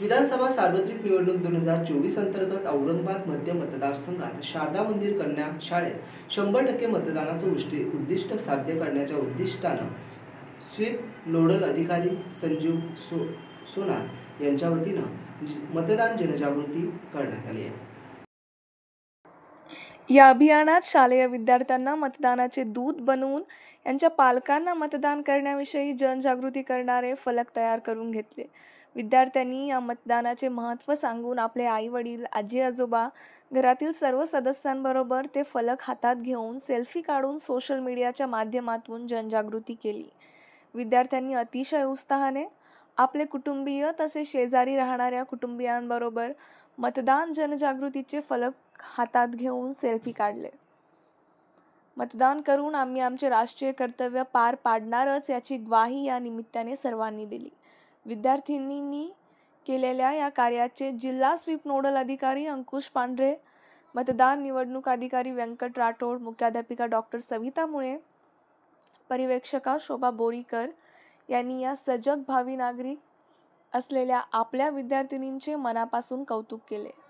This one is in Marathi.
विधानसभा सार्वत्रिक निवडणूक दोन हजार चोवीस अंतर्गत औरंगाबाद मध्य मतदारसंघात शारदा मंदिर कन्या शाळेत शंभर टक्के मतदानाचं उष्टी उद्दिष्ट साध्य करण्याच्या उद्दिष्टानं स्वीप नोडल अधिकारी संजीव सो सोनार यांच्या वतीनं मतदान जनजागृती करण्यात आली आहे या अभियानात शालेय विद्यार्थ्यांना मतदानाचे दूत बनवून यांच्या पालकांना मतदान करण्याविषयी जनजागृती करणारे फलक तयार करून घेतले विद्यार्थ्यांनी या मतदानाचे महत्त्व सांगून आपले आई वडील आजी आजोबा घरातील सर्व सदस्यांबरोबर ते फलक हातात घेऊन सेल्फी काढून सोशल मीडियाच्या माध्यमातून जनजागृती केली विद्यार्थ्यांनी अतिशय उत्साहाने आपले कुटुंबीय तसेच शेजारी राहणाऱ्या कुटुंबियांबरोबर मतदान जनजागृतीचे फलक हातात घेऊन सेल्फी काढले मतदान करून आम्ही आमचे राष्ट्रीय कर्तव्य पार पाडणारच याची ग्वाही या निमित्ताने सर्वांनी दिली विद्यार्थिनींनी केलेल्या या कार्याचे जिल्हा स्वीप नोडल अधिकारी अंकुश पांढरे मतदान निवडणूक अधिकारी व्यंकट राठोड मुख्याध्यापिका डॉक्टर सविता मुळे परिवेक्षका शोभा बोरीकर यांनी या सजग भावी नागरिक असलेल्या आपल्या विद्यार्थिनींचे मनापासून कौतुक केले